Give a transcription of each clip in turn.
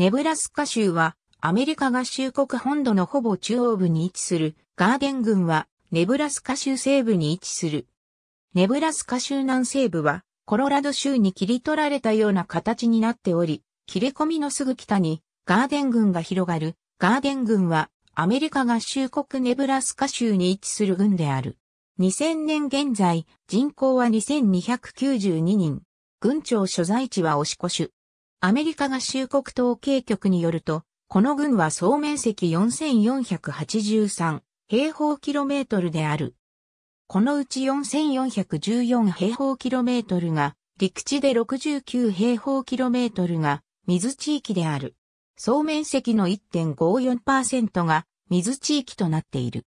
ネブラスカ州はアメリカ合衆国本土のほぼ中央部に位置するガーデン郡はネブラスカ州西部に位置する。ネブラスカ州南西部はコロラド州に切り取られたような形になっており、切れ込みのすぐ北にガーデン郡が広がる。ガーデン郡はアメリカ合衆国ネブラスカ州に位置する郡である。2000年現在、人口は2292人。郡庁所在地はオシコ州。アメリカ合衆国統計局によると、この郡は総面積4483平方キロメートルである。このうち4414平方キロメートルが、陸地で69平方キロメートルが水地域である。総面積の1.54%が水地域となっている。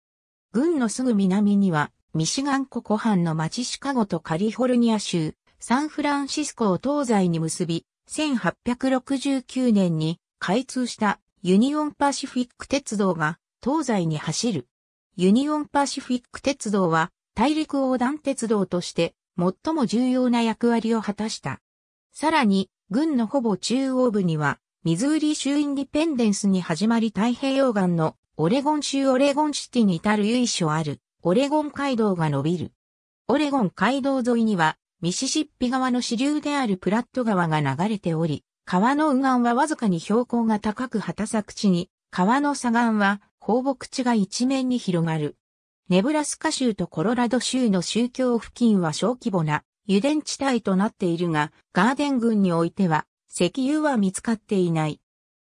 郡のすぐ南には、ミシガン湖湖畔の町シカゴとカリフォルニア州、サンフランシスコを東西に結び、1869年に開通したユニオンパシフィック鉄道が東西に走る。ユニオンパシフィック鉄道は大陸横断鉄道として最も重要な役割を果たした。さらに、軍のほぼ中央部には、ミズーリ州インディペンデンスに始まり太平洋岸のオレゴン州オレゴンシティに至る由緒あるオレゴン街道が伸びる。オレゴン街道沿いにはミシシッピ川の支流であるプラット川が流れており、川の右岸はわずかに標高が高く畑作地に、川の左岸は放牧地が一面に広がる。ネブラスカ州とコロラド州の宗教付近は小規模な油田地帯となっているが、ガーデン群においては石油は見つかっていない。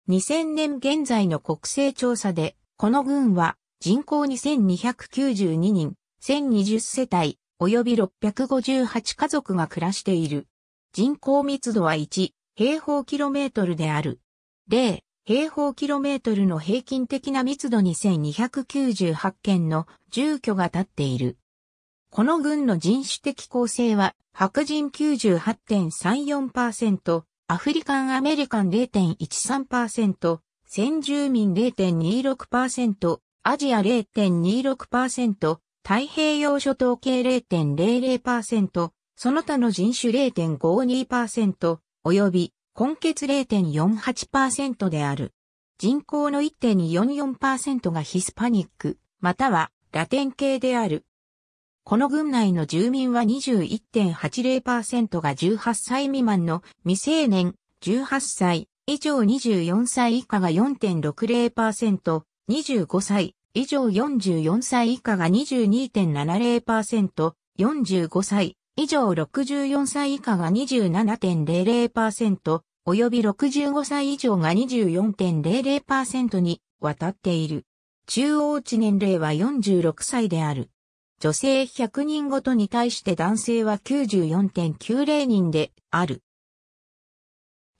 2000年現在の国勢調査で、この群は人口2292人、1020世帯、及び658家族が暮らしている。人口密度は1、平方キロメートルである。0、平方キロメートルの平均的な密度2298件の住居が建っている。この軍の人種的構成は、白人98.34%、アフリカンアメリカン0.13%、先住民0.26%、アジア0.26%、太平洋諸島系0.00%、その他の人種0.52%、及び、根血0.48%である。人口の1.44% 2がヒスパニック、またはラテン系である。この群内の住民は21.80%が18歳未満の未成年、18歳以上24歳以下が4.60%、25歳以上44歳以下が22.70%、45歳以上64歳以下が27.00%、及び65歳以上が24.00%に渡っている。中央値年齢は46歳である。女性100人ごとに対して男性は94.90人である。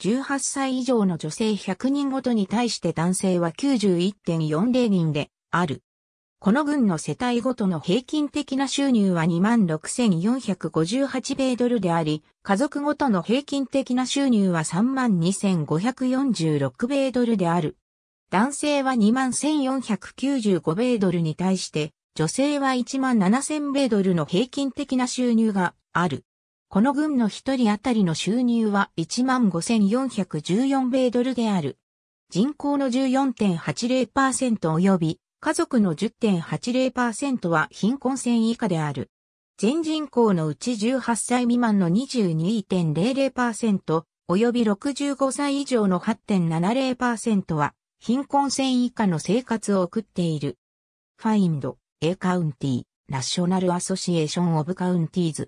18歳以上の女性100人ごとに対して男性は91.40人である。この軍の世帯ごとの平均的な収入は26,458米ドルであり、家族ごとの平均的な収入は32,546米ドルである。男性は21,495米ドルに対して、女性は17,000米ドルの平均的な収入がある。この軍の一人当たりの収入は15,414米ドルである。人口の14.80%及び家族の10.80%は貧困線以下である。全人口のうち18歳未満の22.00%及び65歳以上の8.70%は貧困線以下の生活を送っている。Find A County National Association of Counties